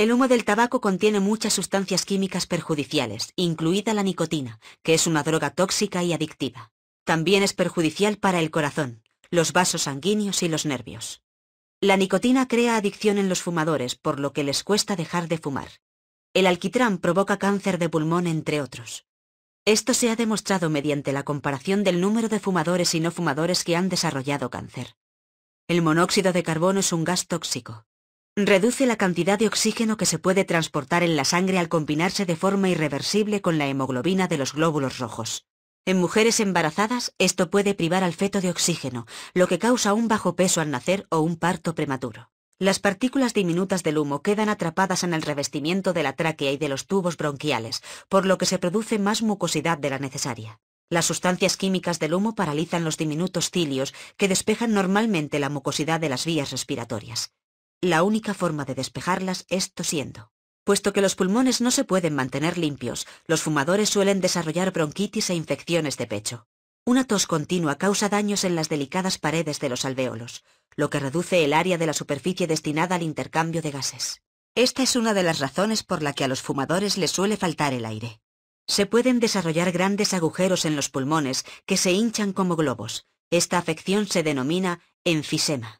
El humo del tabaco contiene muchas sustancias químicas perjudiciales, incluida la nicotina, que es una droga tóxica y adictiva. También es perjudicial para el corazón, los vasos sanguíneos y los nervios. La nicotina crea adicción en los fumadores, por lo que les cuesta dejar de fumar. El alquitrán provoca cáncer de pulmón, entre otros. Esto se ha demostrado mediante la comparación del número de fumadores y no fumadores que han desarrollado cáncer. El monóxido de carbono es un gas tóxico. Reduce la cantidad de oxígeno que se puede transportar en la sangre al combinarse de forma irreversible con la hemoglobina de los glóbulos rojos. En mujeres embarazadas, esto puede privar al feto de oxígeno, lo que causa un bajo peso al nacer o un parto prematuro. Las partículas diminutas del humo quedan atrapadas en el revestimiento de la tráquea y de los tubos bronquiales, por lo que se produce más mucosidad de la necesaria. Las sustancias químicas del humo paralizan los diminutos cilios que despejan normalmente la mucosidad de las vías respiratorias la única forma de despejarlas es tosiendo. Puesto que los pulmones no se pueden mantener limpios, los fumadores suelen desarrollar bronquitis e infecciones de pecho. Una tos continua causa daños en las delicadas paredes de los alvéolos, lo que reduce el área de la superficie destinada al intercambio de gases. Esta es una de las razones por la que a los fumadores les suele faltar el aire. Se pueden desarrollar grandes agujeros en los pulmones que se hinchan como globos. Esta afección se denomina enfisema.